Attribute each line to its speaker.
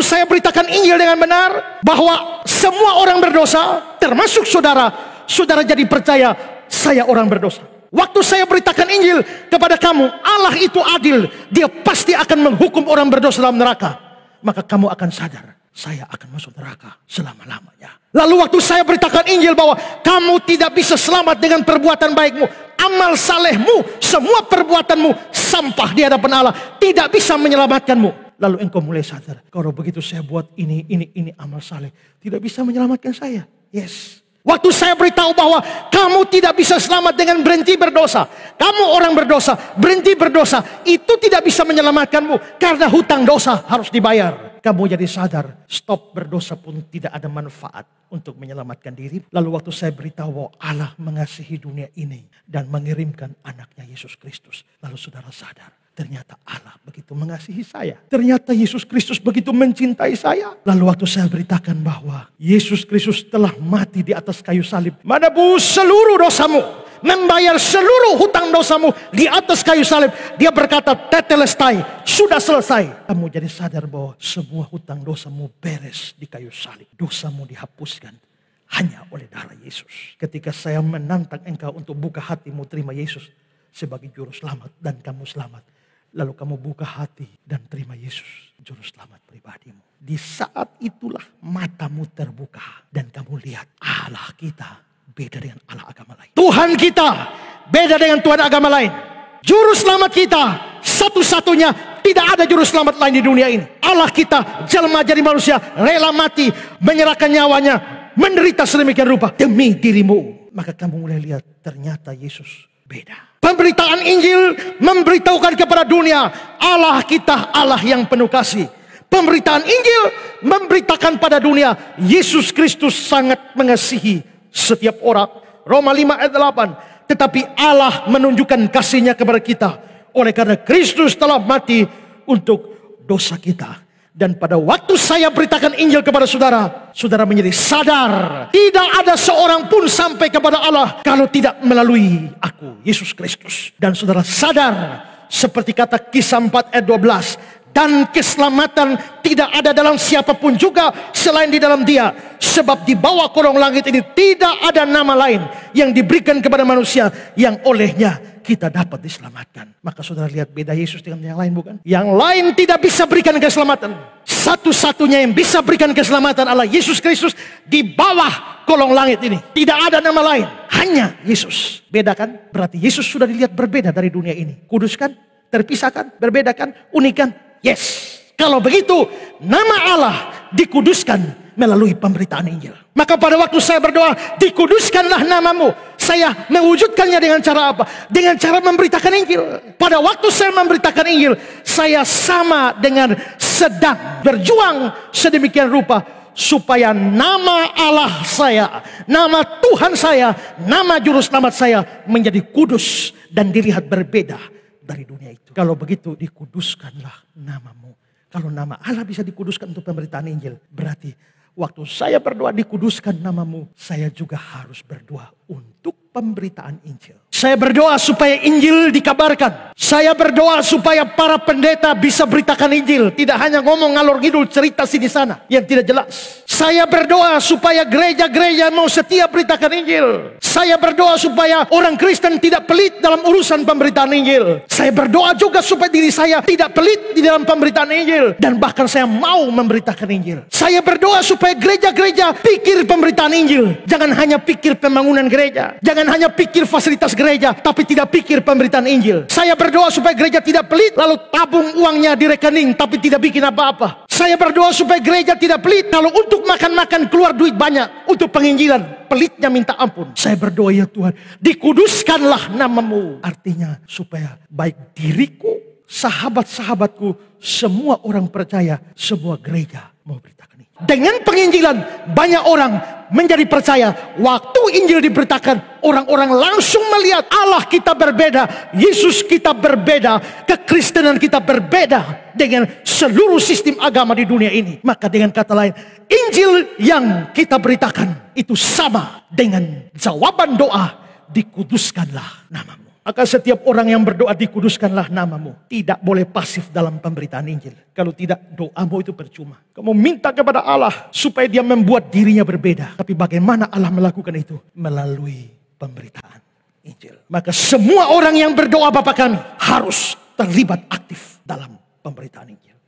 Speaker 1: waktu saya beritakan Injil dengan benar bahwa semua orang berdosa, termasuk saudara, saudara jadi percaya saya orang berdosa. Waktu saya beritakan Injil kepada kamu, Allah itu adil. Dia pasti akan menghukum orang berdosa dalam neraka. Maka kamu akan sadar, saya akan masuk neraka selama-lamanya. Lalu waktu saya beritakan Injil bahwa kamu tidak bisa selamat dengan perbuatan baikmu. Amal salehmu, semua perbuatanmu sampah di hadapan Allah. Tidak bisa menyelamatkanmu. Lalu engkau mulai sadar, kalau begitu saya buat ini, ini, ini amal saleh. Tidak bisa menyelamatkan saya. Yes. Waktu saya beritahu bahwa kamu tidak bisa selamat dengan berhenti berdosa. Kamu orang berdosa, berhenti berdosa. Itu tidak bisa menyelamatkanmu. Karena hutang dosa harus dibayar. Kamu jadi sadar, stop berdosa pun tidak ada manfaat untuk menyelamatkan diri. Lalu waktu saya beritahu bahwa Allah mengasihi dunia ini dan mengirimkan anaknya Yesus Kristus. Lalu saudara sadar, Ternyata Allah begitu mengasihi saya. Ternyata Yesus Kristus begitu mencintai saya. Lalu waktu saya beritakan bahwa Yesus Kristus telah mati di atas kayu salib. Menebus seluruh dosamu. Membayar seluruh hutang dosamu di atas kayu salib. Dia berkata, tetelestai, sudah selesai. Kamu jadi sadar bahwa semua hutang dosamu beres di kayu salib. Dosamu dihapuskan hanya oleh darah Yesus. Ketika saya menantang engkau untuk buka hatimu terima Yesus sebagai juru selamat dan kamu selamat Lalu kamu buka hati dan terima Yesus juru selamat pribadimu. Di saat itulah matamu terbuka dan kamu lihat Allah kita beda dengan Allah agama lain. Tuhan kita beda dengan Tuhan agama lain. Juru selamat kita satu-satunya tidak ada juru selamat lain di dunia ini. Allah kita jelma jadi manusia rela mati menyerahkan nyawanya menderita sedemikian rupa demi dirimu. Maka kamu mulai lihat ternyata Yesus berbeda. Pemberitaan Injil memberitahukan kepada dunia Allah kita Allah yang penuh kasih. Pemberitaan Injil memberitakan pada dunia Yesus Kristus sangat mengasihi setiap orang. Roma 5 ayat 8. Tetapi Allah menunjukkan kasihnya kepada kita. Oleh karena Kristus telah mati untuk dosa kita dan pada waktu saya beritakan Injil kepada saudara, saudara menjadi sadar. Tidak ada seorang pun sampai kepada Allah kalau tidak melalui aku, Yesus Kristus. Dan saudara sadar, seperti kata kisah 4 ayat 12. Dan keselamatan tidak ada dalam siapapun juga selain di dalam dia. Sebab di bawah kolong langit ini tidak ada nama lain yang diberikan kepada manusia yang olehnya kita dapat diselamatkan. Maka saudara lihat beda Yesus dengan yang lain bukan? Yang lain tidak bisa berikan keselamatan. Satu-satunya yang bisa berikan keselamatan adalah Yesus Kristus di bawah kolong langit ini. Tidak ada nama lain. Hanya Yesus. Beda kan? Berarti Yesus sudah dilihat berbeda dari dunia ini. Kuduskan, terpisahkan, berbedakan, unikan. Yes. Kalau begitu, nama Allah dikuduskan melalui pemberitaan Injil. Maka pada waktu saya berdoa, dikuduskanlah namamu. Saya mewujudkannya dengan cara apa? Dengan cara memberitakan Injil. Pada waktu saya memberitakan Injil, saya sama dengan sedang berjuang sedemikian rupa supaya nama Allah saya, nama Tuhan saya, nama jurus selamat saya menjadi kudus dan dilihat berbeda dari dunia itu. Kalau begitu dikuduskanlah namamu. Kalau nama Allah bisa dikuduskan untuk pemberitaan Injil, berarti Waktu saya berdoa dikuduskan namamu, saya juga harus berdoa untuk pemberitaan Injil. Saya berdoa supaya Injil dikabarkan. Saya berdoa supaya para pendeta bisa beritakan Injil. Tidak hanya ngomong ngalor ngidul cerita sini sana yang tidak jelas. Saya berdoa supaya gereja-gereja mau setia beritakan Injil. Saya berdoa supaya orang Kristen tidak pelit dalam urusan pemberitaan Injil. Saya berdoa juga supaya diri saya tidak pelit di dalam pemberitaan Injil. Dan bahkan saya mau memberitakan Injil. Saya berdoa supaya gereja-gereja pikir pemberitaan Injil. Jangan hanya pikir pembangunan gereja. Jangan hanya pikir fasilitas gereja. Tapi tidak pikir pemberitaan Injil. Saya berdoa supaya gereja tidak pelit. Lalu tabung uangnya di rekening. Tapi tidak bikin apa-apa. Saya berdoa supaya gereja tidak pelit. Kalau untuk makan-makan keluar duit banyak. Untuk penginjilan. Pelitnya minta ampun. Saya berdoa ya Tuhan. Dikuduskanlah namamu. Artinya supaya baik diriku. Sahabat-sahabatku. Semua orang percaya. Semua gereja mau beritakan ini. Dengan penginjilan banyak orang menjadi percaya. Waktu Injil diberitakan, orang-orang langsung melihat Allah kita berbeda, Yesus kita berbeda, kekristenan kita berbeda dengan seluruh sistem agama di dunia ini. Maka dengan kata lain, Injil yang kita beritakan itu sama dengan jawaban doa, dikuduskanlah nama. Maka setiap orang yang berdoa dikuduskanlah namamu. Tidak boleh pasif dalam pemberitaan Injil. Kalau tidak doamu itu percuma. Kamu minta kepada Allah supaya dia membuat dirinya berbeda. Tapi bagaimana Allah melakukan itu? Melalui pemberitaan Injil. Maka semua orang yang berdoa Bapa kami harus terlibat aktif dalam pemberitaan Injil.